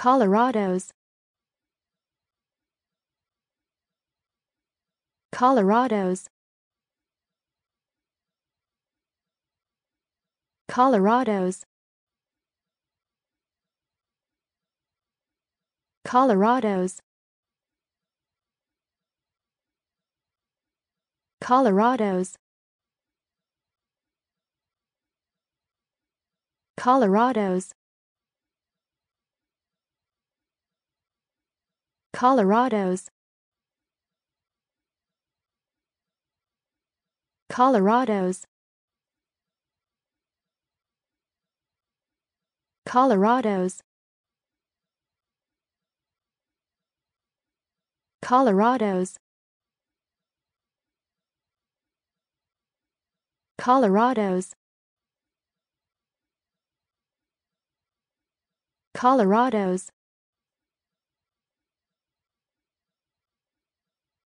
Colorado's Colorado's Colorado's Colorado's Colorado's Colorado's Colorado's Colorado's Colorado's Colorado's Colorado's Colorado's